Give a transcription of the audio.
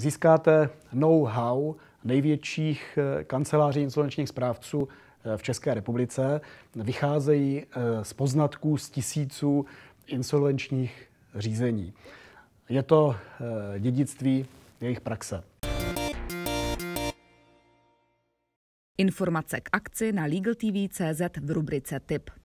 Získáte know-how největších eh, kanceláří insolvenčních správců eh, v České republice. Vycházejí eh, z poznatků z tisíců insolvenčních řízení. Je to dědictví jejich praxe. Informace k akci na LegalTV.cz v rubrice Tip.